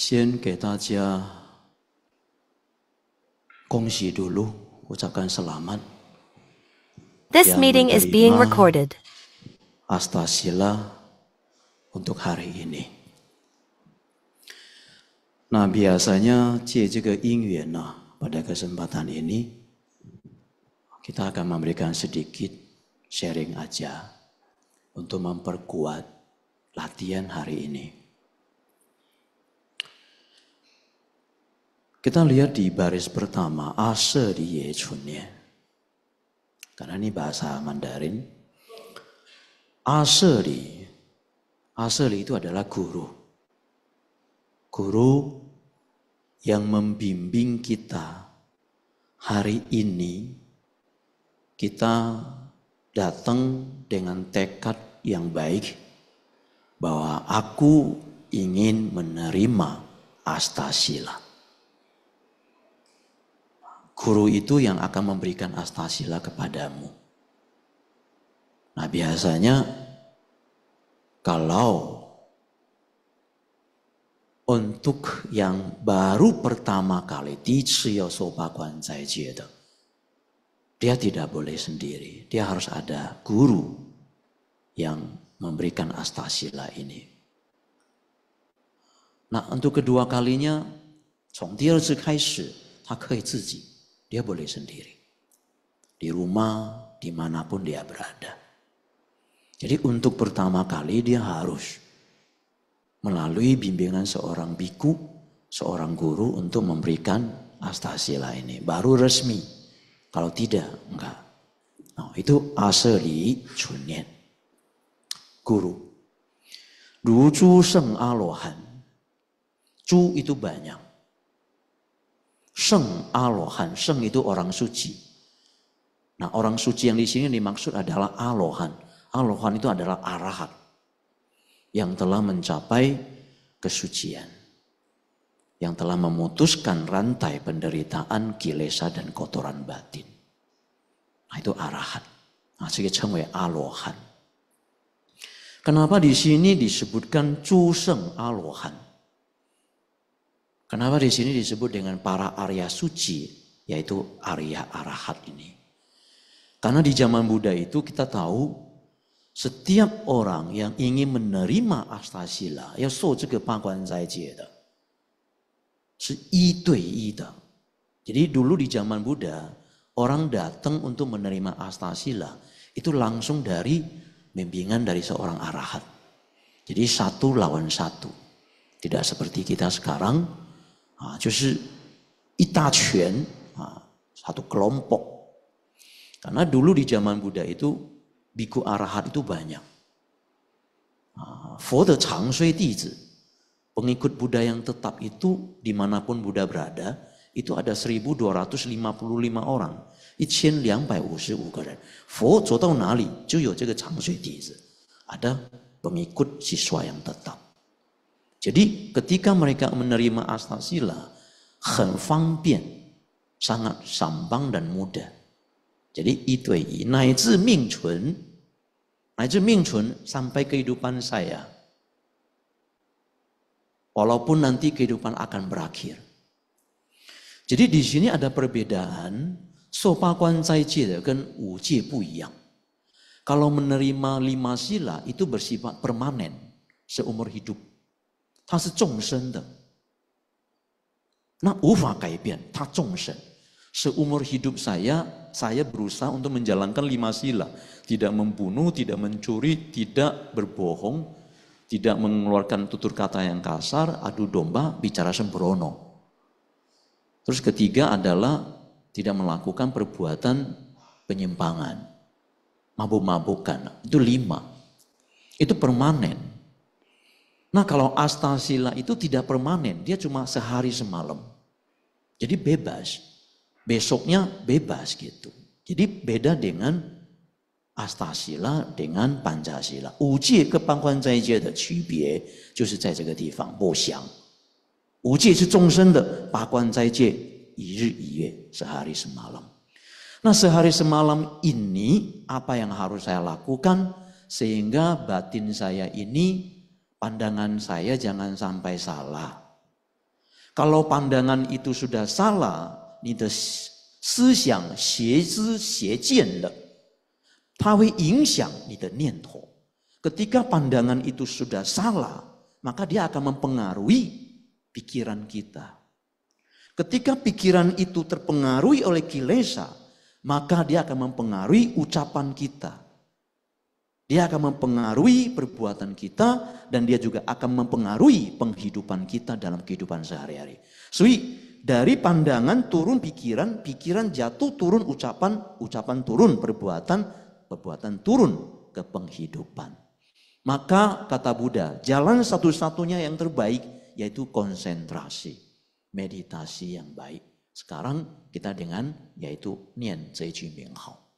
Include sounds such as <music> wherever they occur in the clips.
先给大家恭喜 dulu, ucapkan selamat. This meeting is being recorded. Astasila untuk hari ini. 那 biasanya pada kesempatan ini kita akan memberikan sedikit sharing aja untuk memperkuat latihan hari ini. Kita lihat di baris pertama, ase di chunye. Ya. Karena ini bahasa Mandarin. Ase di, ase di itu adalah guru. Guru yang membimbing kita hari ini kita datang dengan tekad yang baik bahwa aku ingin menerima Astasila guru itu yang akan memberikan astasila kepadamu. Nah biasanya kalau untuk yang baru pertama kali di dia tidak boleh sendiri, dia harus ada guru yang memberikan astasila ini. Nah untuk kedua kalinya, 从第二次开始，他可以自己 dia boleh sendiri. Di rumah, dimanapun dia berada. Jadi untuk pertama kali dia harus melalui bimbingan seorang biku, seorang guru untuk memberikan astasila ini. Baru resmi. Kalau tidak, enggak. Nah, itu asli cunyen. Guru. Ruju seng alohan. Cu itu banyak. Seng Alohan. Seng itu orang suci. Nah orang suci yang di sini dimaksud adalah Alohan. Alohan itu adalah arahat. Yang telah mencapai kesucian. Yang telah memutuskan rantai penderitaan, kilesa, dan kotoran batin. Nah itu arahan. Nah sekecengwe alohan. Kenapa di sini disebutkan cuseng alohan? Kenapa di sini disebut dengan para Arya Suci, yaitu Arya Arahat ini? Karena di zaman Buddha itu kita tahu setiap orang yang ingin menerima Astasila, ya so itu. Jadi dulu di zaman Buddha, orang datang untuk menerima Astasila itu langsung dari bimbingan dari seorang arahat. Jadi satu lawan satu. Tidak seperti kita sekarang 啊，就是一大群 ah, satu Karena dulu di zaman Buddha itu biku arahat itu banyak. Ah, the pengikut Buddha yang tetap itu dimanapun Buddha berada, itu ada 1255 orang. pengikut siswa yang tetap. Jadi ketika mereka menerima sila, Fang sangat sambang dan mudah. Jadi itu yi, naizi ming chun, sampai kehidupan saya. Walaupun nanti kehidupan akan berakhir. Jadi di sini ada perbedaan sopa kuan cai jie dengan ya, wu jie bu yang. Kalau menerima lima sila itu bersifat permanen seumur hidup. 他是众生的，那无法改变，他众生。Seumur hidup saya, saya berusaha untuk menjalankan lima sila. Tidak membunuh, tidak mencuri, tidak berbohong, tidak mengeluarkan tutur kata yang kasar, adu domba, bicara sembrono. Terus ketiga adalah tidak melakukan perbuatan penyimpangan, mabuk-mabukan. Itu lima. Itu permanen. Nah kalau astasila itu tidak permanen, dia cuma sehari semalam. Jadi bebas, besoknya bebas gitu. Jadi beda dengan astasila dengan pancasila. Uji ke pangkuan zaijie semalam. Nah sehari semalam ini apa yang harus saya lakukan sehingga batin saya ini pandangan saya jangan sampai salah. Kalau pandangan itu sudah salah, ni de Ketika pandangan itu sudah salah, maka dia akan mempengaruhi pikiran kita. Ketika pikiran itu terpengaruhi oleh kilesa, maka dia akan mempengaruhi ucapan kita. Dia akan mempengaruhi perbuatan kita dan dia juga akan mempengaruhi penghidupan kita dalam kehidupan sehari-hari. Sui, dari pandangan turun pikiran, pikiran jatuh turun ucapan, ucapan turun perbuatan, perbuatan turun ke penghidupan. Maka kata Buddha, jalan satu-satunya yang terbaik yaitu konsentrasi, meditasi yang baik. Sekarang kita dengan yaitu nian zai hao.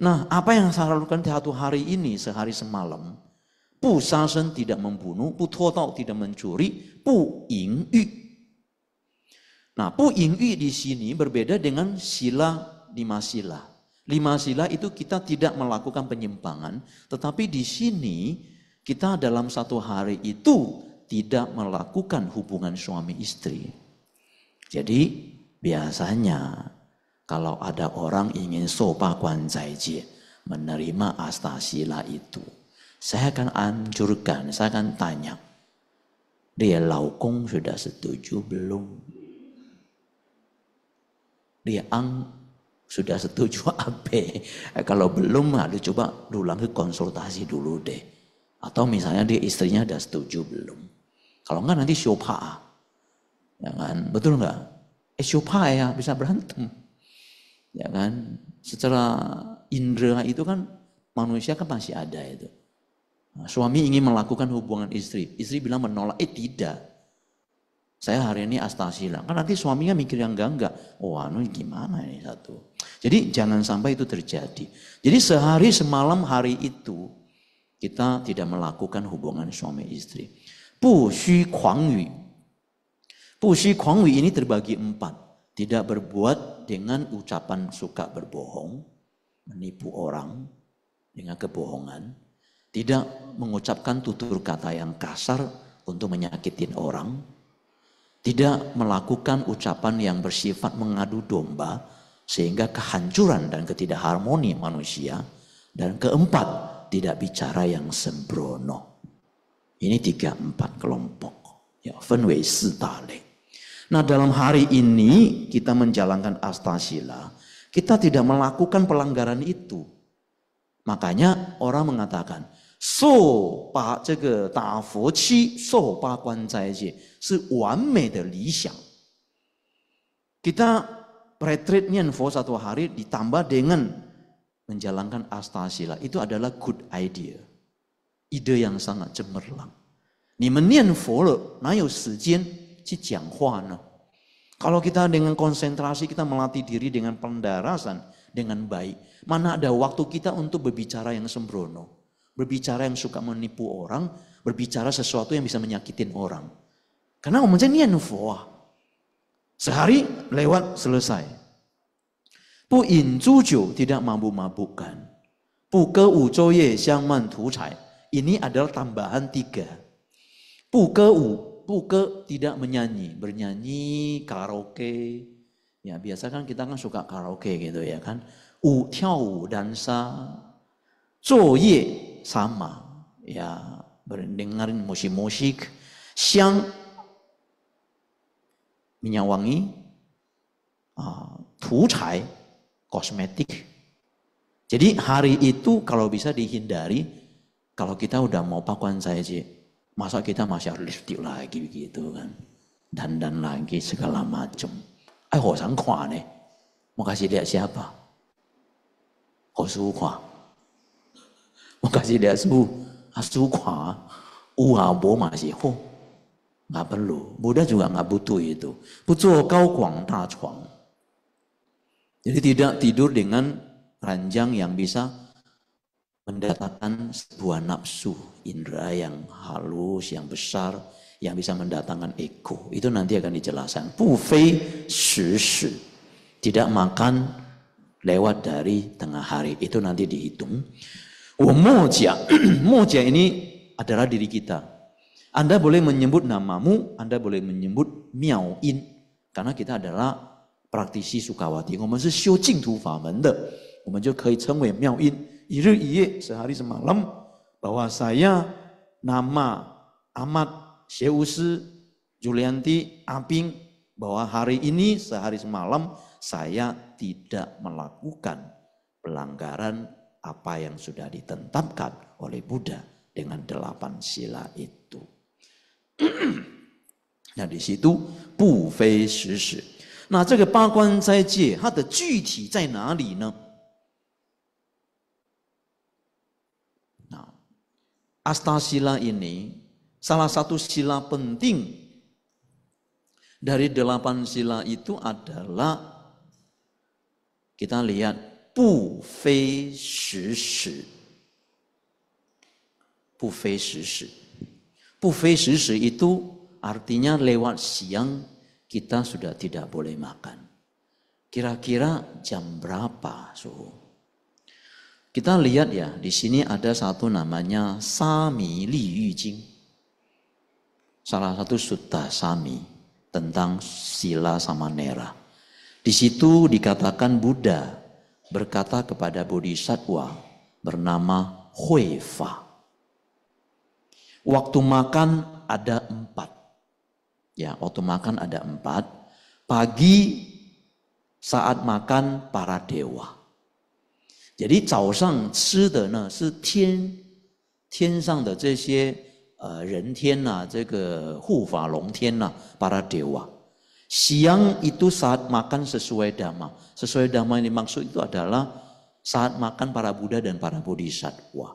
Nah, apa yang saya lakukan satu hari ini, sehari semalam? pu sasen tidak membunuh, pu tau tidak mencuri, pu ing yu. Nah, pu ing yu di sini berbeda dengan sila lima sila. Lima sila itu kita tidak melakukan penyimpangan, tetapi di sini kita dalam satu hari itu tidak melakukan hubungan suami istri. Jadi biasanya kalau ada orang ingin sopa Zaijie menerima astasila itu, saya akan anjurkan, saya akan tanya, dia laukung sudah setuju belum? Dia ang sudah setuju apa? <laughs> Kalau belum, aduh coba ulang ke konsultasi dulu deh. Atau misalnya dia istrinya udah setuju belum? Kalau enggak nanti syubha. Ya kan? Betul enggak? Eh syubha ya bisa berantem. Ya kan? Secara indera itu kan manusia kan masih ada itu. Nah, suami ingin melakukan hubungan istri, istri bilang menolak, eh tidak. Saya hari ini astasila. Kan nanti suaminya mikir yang enggak enggak. Oh, anu gimana ini satu. Jadi jangan sampai itu terjadi. Jadi sehari semalam hari itu kita tidak melakukan hubungan suami istri. Bu xu kuang yu. Bu xu kuang yu ini terbagi empat. Tidak berbuat dengan ucapan suka berbohong, menipu orang dengan kebohongan, tidak mengucapkan tutur kata yang kasar untuk menyakitin orang, tidak melakukan ucapan yang bersifat mengadu domba sehingga kehancuran dan ketidakharmoni manusia, dan keempat tidak bicara yang sembrono. Ini tiga empat kelompok. Ya, Fenwei Nah dalam hari ini kita menjalankan astasila, kita tidak melakukan pelanggaran itu. Makanya orang mengatakan, so pa zhege da fo qi, so pa guan zai jie, si wan mei de li xiang. Kita Fo satu hari ditambah dengan menjalankan astasila. Itu adalah good idea. Ide yang sangat cemerlang. 你们念佛了，哪有时间 Si Kalau kita dengan konsentrasi, kita melatih diri dengan pendarasan, dengan baik. Mana ada waktu kita untuk berbicara yang sembrono. Berbicara yang suka menipu orang, berbicara sesuatu yang bisa menyakitin orang. Karena omongnya ini yang Sehari lewat selesai. Bu in zuju tidak mampu mabukkan Bu ke wu zouye xiang man tu cai. Ini adalah tambahan tiga. Bu ke wu puke tidak menyanyi, bernyanyi, karaoke. Ya biasa kan kita kan suka karaoke gitu ya kan. U, tiao, dansa, zoye, sama. Ya berdengarin musik-musik, siang minyak wangi, uh, ah, cai kosmetik. Jadi hari itu kalau bisa dihindari, kalau kita udah mau pakuan saya sih, Masa kita masih harus lipstick lagi begitu kan. dan dan lagi segala macam. Eh, Ho Sang nih. Mau kasih lihat siapa? Ho Su Mau kasih lihat Su. Ah, su Kwa. Uha Bo masih Ho. Nggak perlu. Buddha juga nggak butuh itu. Butuh kau kuang ta cuang. Jadi tidak tidur dengan ranjang yang bisa mendatangkan sebuah nafsu indera yang halus, yang besar, yang bisa mendatangkan ego. Itu nanti akan dijelaskan. Bufei shi Tidak makan lewat dari tengah hari. Itu nanti dihitung. Wumujia. Mujia <clears throat> ini adalah diri kita. Anda boleh menyebut namamu, Anda boleh menyebut Miao In. Karena kita adalah praktisi Sukawati. Kita adalah 修净土法门的，我们就可以称为妙音。iru iye sehari semalam bahwa saya nama Ahmad Syeusi Julianti Aping bahwa hari ini sehari semalam saya tidak melakukan pelanggaran apa yang sudah ditetapkan oleh Buddha dengan delapan sila itu. <clears throat> nah di situ bu fei shi shi. Nah, 这个八关斋戒它的具体在哪里呢？Astasila ini salah satu sila penting dari delapan sila itu adalah kita lihat bu fei shi shi. Bu fei shi shi. Bu fei shi shi itu artinya lewat siang kita sudah tidak boleh makan. Kira-kira jam berapa suhu? Kita lihat ya, di sini ada satu namanya Sami Li Yu Jing. Salah satu sutta Sami tentang sila samanera. Di situ dikatakan Buddha berkata kepada Bodhisattva bernama Hui Fa. Waktu makan ada empat. Ya, waktu makan ada empat. Pagi saat makan para dewa jadi 早上吃的呢是天天上的这些呃人天呐、啊，这个护法龙天呐、啊、para itu saat makan sesuai dhamma. Sesuai dhamma ini maksud itu adalah saat makan para Buddha dan para Bodhisattva.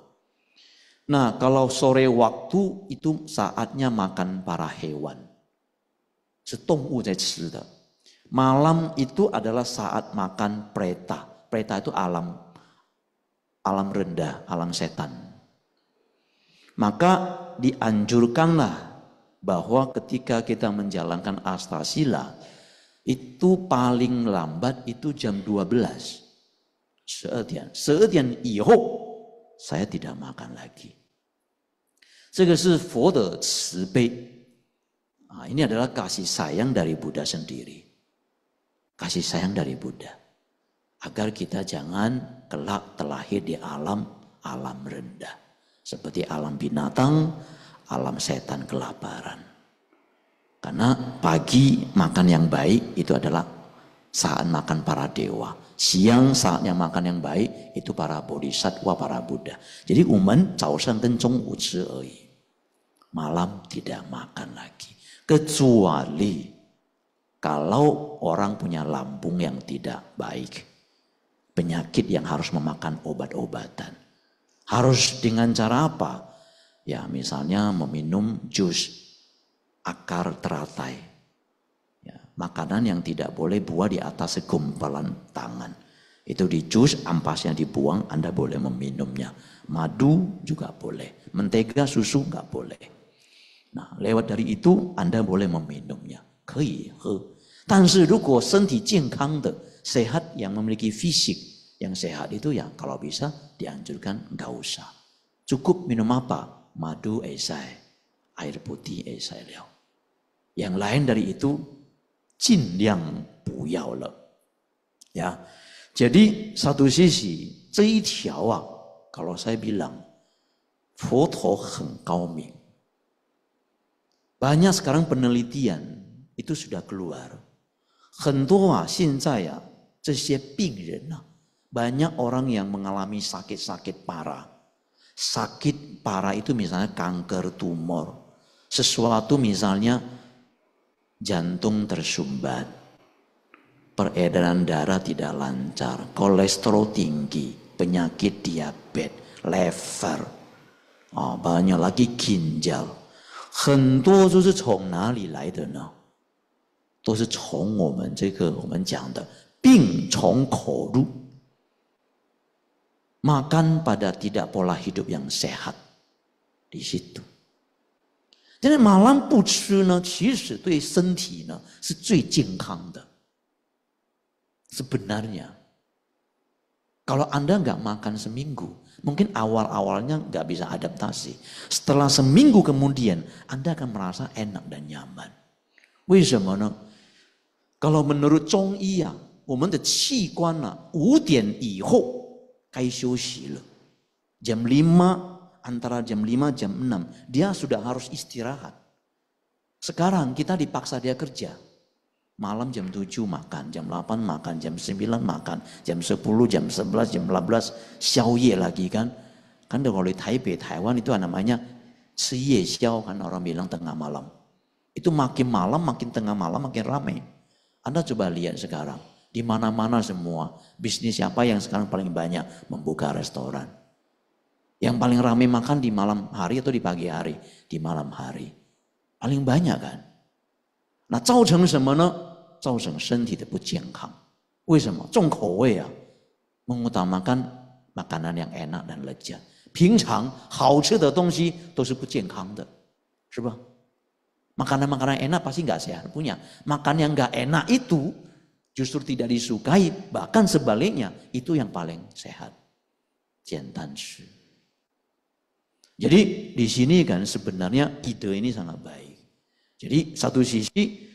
Nah, kalau sore waktu itu saatnya makan para hewan. Setunggu Malam itu adalah saat makan preta. Preta itu alam alam rendah, alam setan. Maka dianjurkanlah bahwa ketika kita menjalankan astasila itu paling lambat itu jam 12. Seetian, seetian iho, saya tidak makan lagi. Ah, ini adalah kasih sayang dari Buddha sendiri. Kasih sayang dari Buddha agar kita jangan kelak terlahir di alam alam rendah seperti alam binatang, alam setan kelaparan. Karena pagi makan yang baik itu adalah saat makan para dewa. Siang saatnya makan yang baik itu para bodhisattva, para Buddha. Jadi umen cao kencung dan Malam tidak makan lagi. Kecuali kalau orang punya lambung yang tidak baik penyakit yang harus memakan obat-obatan. Harus dengan cara apa? Ya misalnya meminum jus akar teratai. Ya, makanan yang tidak boleh buah di atas segumpalan tangan. Itu di jus, ampas yang dibuang, Anda boleh meminumnya. Madu juga boleh. Mentega, susu nggak boleh. Nah, lewat dari itu Anda boleh meminumnya. he. 可以喝，但是如果身体健康的，sehat yang memiliki fisik yang sehat itu ya kalau bisa dianjurkan nggak usah. Cukup minum apa? Madu esai, air putih esai liao. Yang lain dari itu, jin yang buyao le. Ya, jadi satu sisi, ah, kalau saya bilang, foto hengkauming Banyak sekarang penelitian itu sudah keluar. Hentua, saya banyak orang yang mengalami sakit-sakit parah. Sakit parah itu misalnya kanker tumor. Sesuatu misalnya jantung tersumbat. Peredaran darah tidak lancar. Kolesterol tinggi. Penyakit diabetes. liver, Oh, banyak lagi ginjal. itu 很多就是从哪里来的呢？都是从我们这个我们讲的病从口入，makan Makan pada tidak pola hidup yang sehat. Di situ. Jadi malam sebenarnya kalau Anda nggak makan seminggu, mungkin awal-awalnya nggak bisa adaptasi. Setelah seminggu kemudian, Anda akan merasa enak dan nyaman. Wih, Kalau menurut Chong Iya, 我们的器官呢、啊、五点以后该休息了。Jam lima antara jam lima jam enam dia sudah harus istirahat. Sekarang kita dipaksa dia kerja. Malam jam 7 makan, jam 8 makan, jam 9 makan, jam 10, jam 11, jam 12 xiaoye lagi kan. Kan kalau di Taipei, Taiwan itu namanya siye xiao kan orang bilang tengah malam. Itu makin malam, makin tengah malam, makin ramai. Anda coba lihat sekarang. Di mana-mana semua. Bisnis siapa yang sekarang paling banyak membuka restoran? Yang paling ramai makan di malam hari atau di pagi hari? Di malam hari. Paling banyak kan? Nah, ya. mengutamakan makanan yang enak dan lezat。平常好吃的东西都是不健康的，是吧？Makanan-makanan enak pasti nggak sehat punya. Makan yang nggak enak itu justru tidak disukai, bahkan sebaliknya itu yang paling sehat. Jadi di sini kan sebenarnya ide ini sangat baik. Jadi satu sisi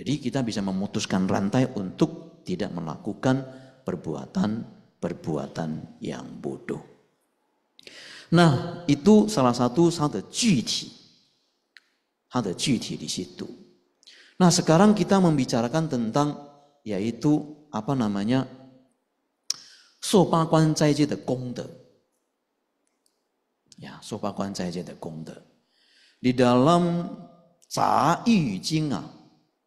jadi kita bisa memutuskan rantai untuk tidak melakukan perbuatan-perbuatan yang bodoh. Nah, itu salah satu satu 具体 di situ. Nah sekarang kita membicarakan tentang yaitu apa namanya sopa kuan Ya, sopa kuan Di dalam Ca Yu Jing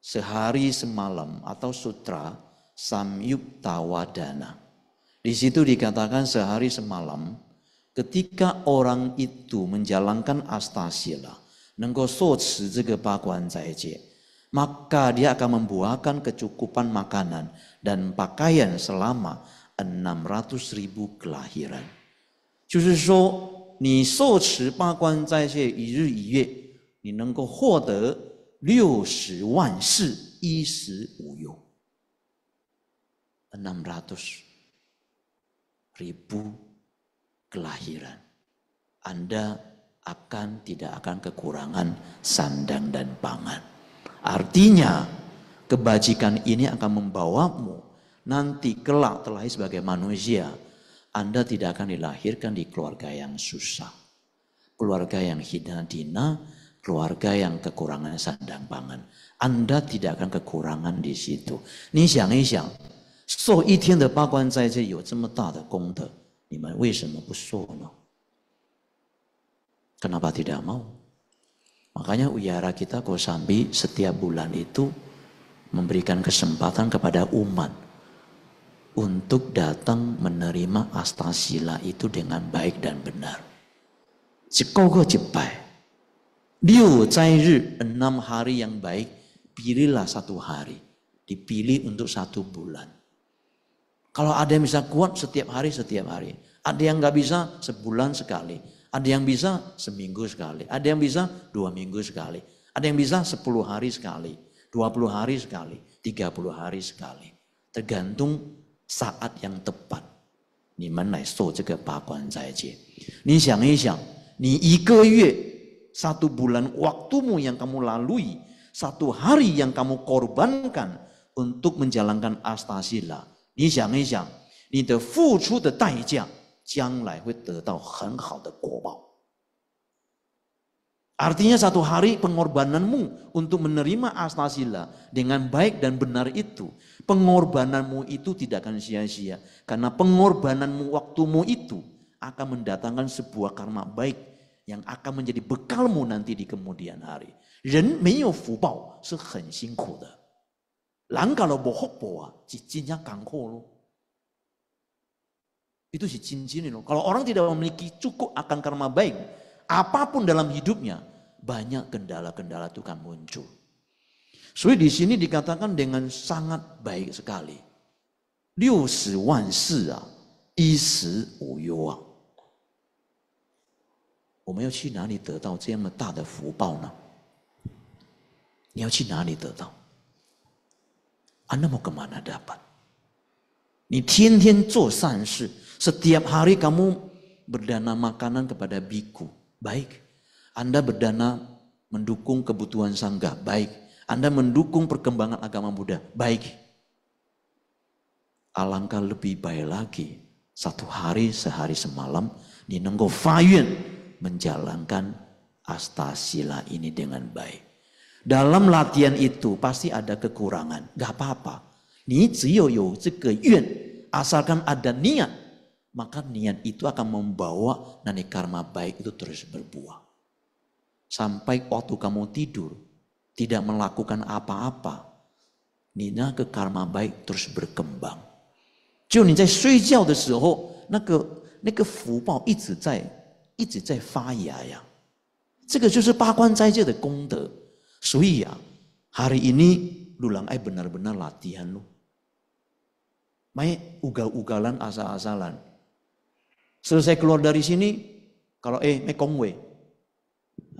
sehari semalam atau sutra Samyuk Tawadana. Di situ dikatakan sehari semalam ketika orang itu menjalankan astasia. 能够受持这个八关斋戒，maka dia akan membuahkan kecukupan makanan dan pakaian selama enam ratus ribu kelahiran. 就是说，你受持八关斋戒一日一夜，你能够获得六十万世衣食无忧。enam ratus ribu kelahiran. Anda akan tidak akan kekurangan sandang dan pangan. Artinya kebajikan ini akan membawamu nanti kelak terlahir sebagai manusia. Anda tidak akan dilahirkan di keluarga yang susah. Keluarga yang hina dina, keluarga yang kekurangan sandang pangan. Anda tidak akan kekurangan di situ. 你想一想，受一天的八关斋戒有这么大的功德，你们为什么不受呢？Kenapa tidak mau? Makanya Uyara kita Kosambi setiap bulan itu memberikan kesempatan kepada umat untuk datang menerima astasila itu dengan baik dan benar. Jikogo cepai, Liu cairi enam hari yang baik, pilihlah satu hari. Dipilih untuk satu bulan. Kalau ada yang bisa kuat setiap hari, setiap hari. Ada yang nggak bisa sebulan sekali. Ada yang bisa seminggu sekali, ada yang bisa dua minggu sekali, ada yang bisa sepuluh hari sekali, dua puluh hari sekali, tiga puluh hari sekali. Tergantung saat yang tepat. Ni menai so jaga bakuan zaijie. Ni siang siang, ni ike yue, satu bulan waktumu yang kamu lalui, satu hari yang kamu korbankan untuk menjalankan astasila. Ni siang siang, ni de fuchu de daijiang, 将来会得到很好的果报。Artinya satu hari pengorbananmu untuk menerima asnasila dengan baik dan benar itu, pengorbananmu itu tidak akan sia-sia karena pengorbananmu waktumu itu akan mendatangkan sebuah karma baik yang akan menjadi bekalmu nanti di kemudian hari. bohok 人没有福报是很辛苦的，人搞了不福报啊，是真正艰苦咯。itu si cincin itu. Kalau orang tidak memiliki cukup akan karma baik, apapun dalam hidupnya, banyak kendala-kendala itu akan muncul. So, di sini dikatakan dengan sangat baik sekali. 六十万事啊，衣食无忧啊。我们要去哪里得到这样的大的福报呢？你要去哪里得到？Anda mau kemana dapat？你天天做善事。setiap hari kamu berdana makanan kepada biku. Baik. Anda berdana mendukung kebutuhan sangga. Baik. Anda mendukung perkembangan agama Buddha. Baik. Alangkah lebih baik lagi satu hari sehari semalam Nenggo Fayun menjalankan astasila ini dengan baik. Dalam latihan itu pasti ada kekurangan, gak apa-apa. Ni -apa. asalkan ada niat maka niat itu akan membawa nani karma baik itu terus berbuah. Sampai waktu kamu tidur, tidak melakukan apa-apa, nina ke karma baik terus berkembang. di hari ini lu langai benar-benar latihan lu. Mai ugal-ugalan asal-asalan. Selesai keluar dari sini, kalau eh mekongwe,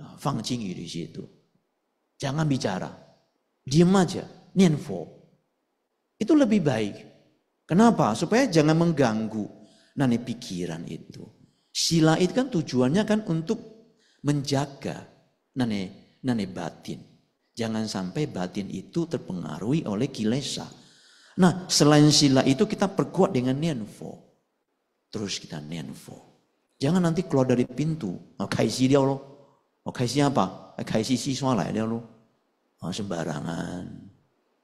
ah, fang di situ. Jangan bicara, diam aja, nianfo. Itu lebih baik. Kenapa? Supaya jangan mengganggu nani pikiran itu. Sila itu kan tujuannya kan untuk menjaga nani nani batin. Jangan sampai batin itu terpengaruhi oleh kilesa. Nah, selain sila itu kita perkuat dengan nianfo terus kita 念佛. Jangan nanti keluar dari pintu, mau kaisi dia loh. mau kaisi apa? Eh, kaisi si lah ya, dia loh. sembarangan.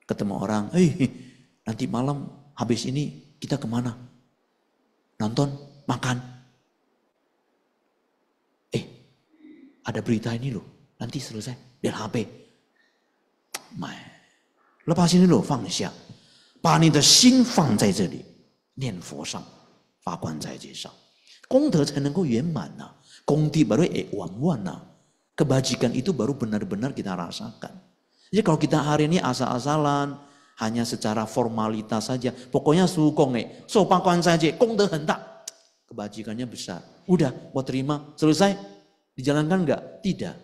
Ketemu orang, eh nanti malam habis ini kita kemana? Nonton, makan. Eh, ada berita ini loh. Nanti selesai, biar HP. My. 那把心的肉放下，把你的心放在这里，念佛上。发冠在街上，功德才能够圆满呐、啊，功德 baru ewamwan nah. Kebajikan itu baru benar-benar kita rasakan. Jadi kalau kita hari ini asal-asalan, hanya secara formalitas saja, pokoknya sukong eh, so pakuan saja, kong hentak. Kebajikannya besar. Udah, mau terima, selesai. Dijalankan enggak? Tidak.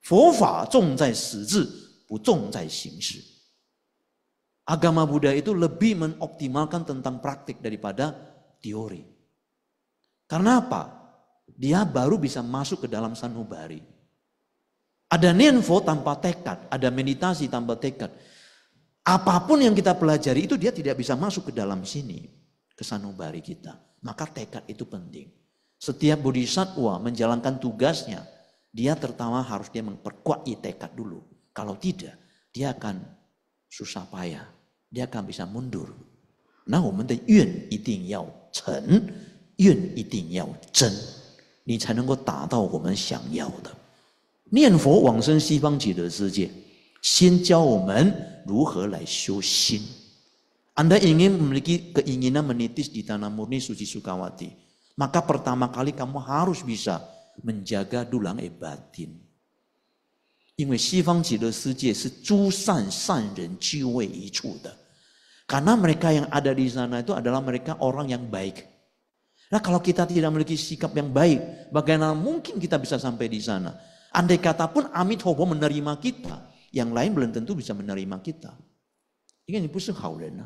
Fofa zong zai shi bu zong zai xing Agama Buddha itu lebih menoptimalkan tentang praktik daripada teori. Karena apa? Dia baru bisa masuk ke dalam sanubari. Ada nenfo tanpa tekad, ada meditasi tanpa tekad. Apapun yang kita pelajari itu dia tidak bisa masuk ke dalam sini, ke sanubari kita. Maka tekad itu penting. Setiap bodhisattva menjalankan tugasnya, dia tertawa harus dia memperkuat tekad dulu. Kalau tidak, dia akan susah payah. Dia akan bisa mundur. Nah, chen, 愿一定要真，你才能够达到我们想要的。念佛往生西方极乐世界，先教我们如何来修心。Anda ingin memiliki e i n g i n a n menitis di tanah murni suci sukawati, maka pertama kali kamu harus bisa menjaga ulang ibatin. 因为西方极乐世界是诸善善人聚会一处的，Karena mereka yang ada di sana itu adalah mereka orang yang baik。Nah kalau kita tidak memiliki sikap yang baik, bagaimana mungkin kita bisa sampai di sana? Andai kata pun Amit Hobo menerima kita, yang lain belum tentu bisa menerima kita. Ini kan bukan hal lain.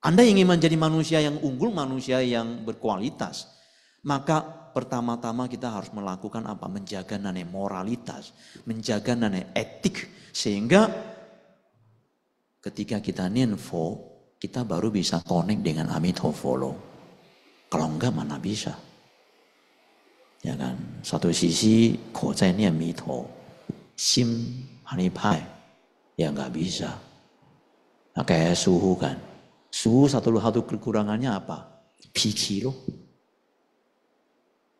Anda ingin menjadi manusia yang unggul, manusia yang berkualitas, maka pertama-tama kita harus melakukan apa? Menjaga nane moralitas, menjaga nane etik. Sehingga ketika kita ninfo, kita baru bisa connect dengan Amitabha Kalau enggak mana bisa. Ya kan? Satu sisi kocai nian mito, sim hani pai, ya enggak bisa. Nah, kayak suhu kan. Suhu satu satu kekurangannya apa? pikir loh.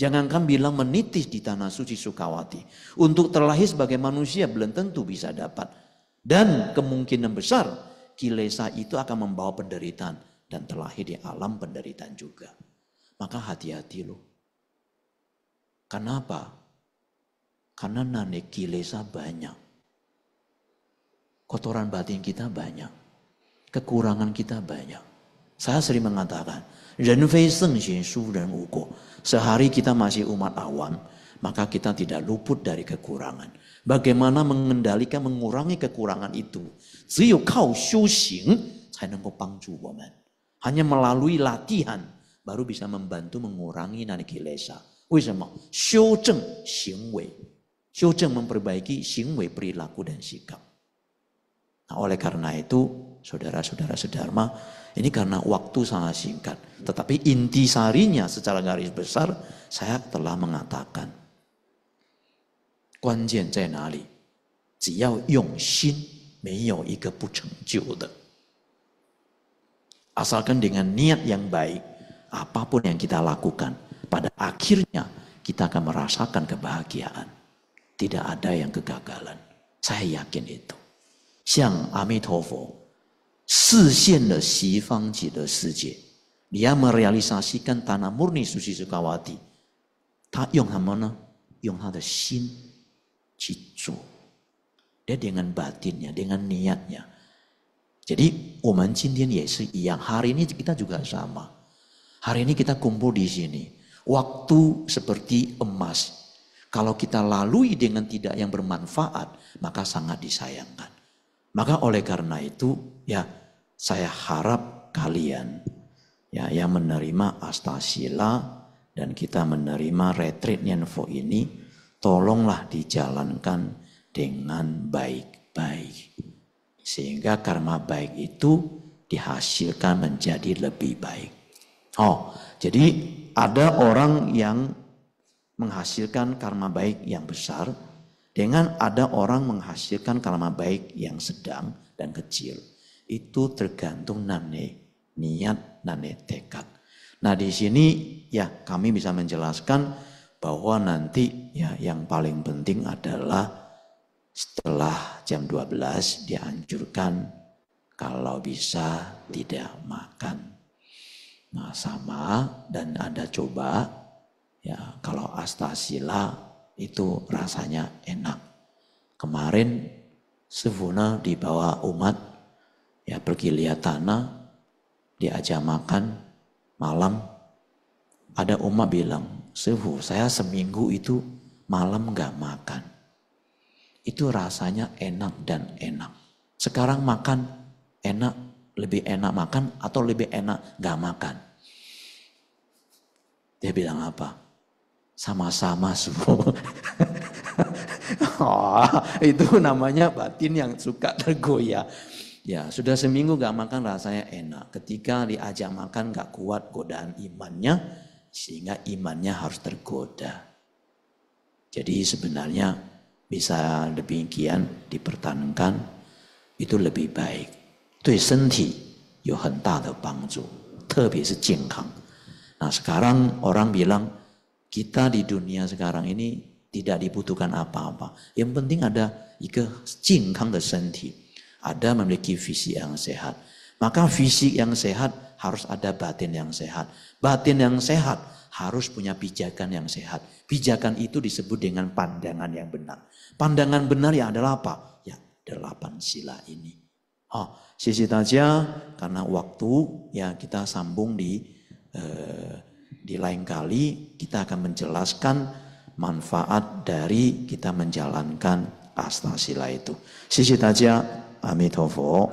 Jangankan bilang menitis di tanah suci Sukawati. Untuk terlahir sebagai manusia belum tentu bisa dapat. Dan kemungkinan besar kilesa itu akan membawa penderitaan. Dan terlahir di alam penderitaan juga. Maka hati-hati loh. Kenapa? Karena nane kilesa banyak. Kotoran batin kita banyak. Kekurangan kita banyak. Saya sering mengatakan, 人非圣贤，孰人无过？Sehari kita masih umat awam, maka kita tidak luput dari kekurangan. Bagaimana mengendalikan, mengurangi kekurangan itu? Hanya melalui latihan baru bisa membantu mengurangi nanekilesa. 为什么？修正行为，修正 memperbaiki 行为 perilaku dan sikap. oleh karena itu saudara-saudara sedharma ini karena waktu sangat singkat. Tetapi inti sarinya secara garis besar saya telah mengatakan. Kuan zai nali? Jiyao yong xin, mei ike jiu Asalkan dengan niat yang baik, apapun yang kita lakukan, pada akhirnya kita akan merasakan kebahagiaan. Tidak ada yang kegagalan. Saya yakin itu. Xiang Amitofo dia merealisasikan tanah murni Susi Sukawati，他用什么呢？用他的心去做。Dia dengan batinnya, dengan niatnya. Jadi, umat 今天 hari ini kita juga sama. Hari ini kita kumpul di sini. Waktu seperti emas. Kalau kita lalui dengan tidak yang bermanfaat, maka sangat disayangkan. Maka oleh karena itu, ya saya harap kalian ya yang menerima astasila dan kita menerima retreat Nyenfo ini tolonglah dijalankan dengan baik-baik sehingga karma baik itu dihasilkan menjadi lebih baik. Oh, jadi ada orang yang menghasilkan karma baik yang besar dengan ada orang menghasilkan karma baik yang sedang dan kecil itu tergantung nane niat, nane tekad. Nah di sini ya kami bisa menjelaskan bahwa nanti ya yang paling penting adalah setelah jam 12 dianjurkan kalau bisa tidak makan. Nah sama dan ada coba ya kalau astasila itu rasanya enak. Kemarin sebuna dibawa umat ya pergi lihat tanah, diajak makan, malam, ada umat bilang, Sehu, saya seminggu itu malam gak makan. Itu rasanya enak dan enak. Sekarang makan enak, lebih enak makan atau lebih enak gak makan. Dia bilang apa? Sama-sama suhu <laughs> oh, itu namanya batin yang suka tergoyah. Ya, sudah seminggu gak makan rasanya enak. Ketika diajak makan gak kuat godaan imannya, sehingga imannya harus tergoda. Jadi sebenarnya bisa demikian dipertahankan, itu lebih baik. Nah sekarang orang bilang kita di dunia sekarang ini tidak dibutuhkan apa-apa. Yang penting ada senti ada memiliki visi yang sehat. Maka visi yang sehat harus ada batin yang sehat. Batin yang sehat harus punya pijakan yang sehat. Pijakan itu disebut dengan pandangan yang benar. Pandangan benar yang adalah apa? Ya, delapan sila ini. Oh, sisi saja karena waktu ya kita sambung di eh, di lain kali kita akan menjelaskan manfaat dari kita menjalankan sila itu. Sisi saja 阿弥陀佛。